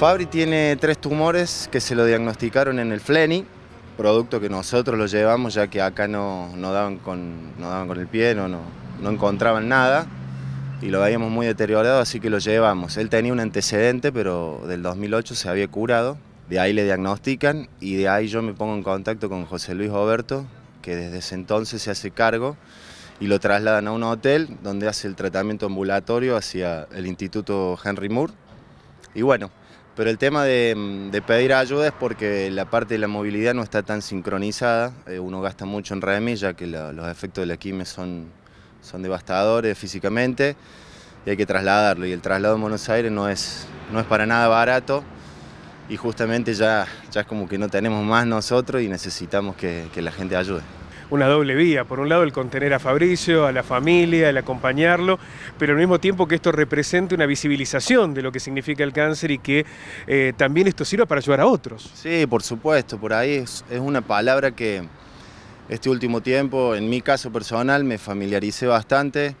Fabri tiene tres tumores que se lo diagnosticaron en el Fleni, producto que nosotros lo llevamos ya que acá no, daban, con, con el pie, no, no, encontraban nada y lo veíamos muy deteriorado, así que lo llevamos. Él tenía un antecedente, pero del 2008 se había curado. De ahí le diagnostican y de ahí yo me pongo en contacto con José Luis Roberto, que desde ese entonces se hace cargo y lo trasladan a un hotel donde hace el tratamiento ambulatorio hacia el Instituto Henry Moore y bueno, pero el tema de, pedir ayuda es porque la parte de la movilidad no está tan sincronizada, eh, uno gasta mucho en Remi, ya que los efectos de la quimio son, son devastadores físicamente y hay que trasladarlo y el traslado en Buenos Aires no es, no es para nada barato y justamente ya, ya es como que no tenemos más nosotros y necesitamos que la gente ayude una doble vía. Por un lado, el contener a Fabricio, a la familia, el acompañarlo, pero al mismo tiempo que esto represente una visibilización de lo que significa el cáncer y que eh, también esto sirva para ayudar a otros. Sí, por supuesto, por ahí es, una palabra que este último tiempo, en mi caso personal, me familiaricé bastante.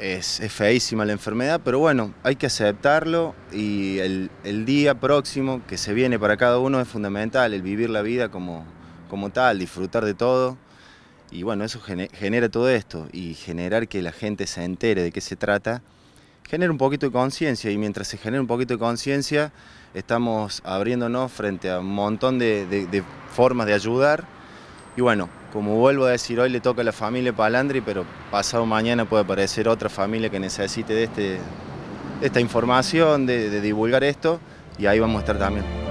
Es, feísima la enfermedad, pero bueno, hay que aceptarlo y el, día próximo que se viene para cada uno es fundamental, el vivir la vida como, como tal, disfrutar de todo. Y bueno, eso genera todo esto y generar que la gente se entere de qué se trata, genera un poquito de conciencia y mientras se genera un poquito de conciencia, estamos abriéndonos frente a un montón de, formas de ayudar. Y bueno, como vuelvo a decir, hoy le toca a la familia Palandri, pero pasado mañana puede aparecer otra familia que necesite de, este, de esta información, de divulgar esto, y ahí vamos a estar también.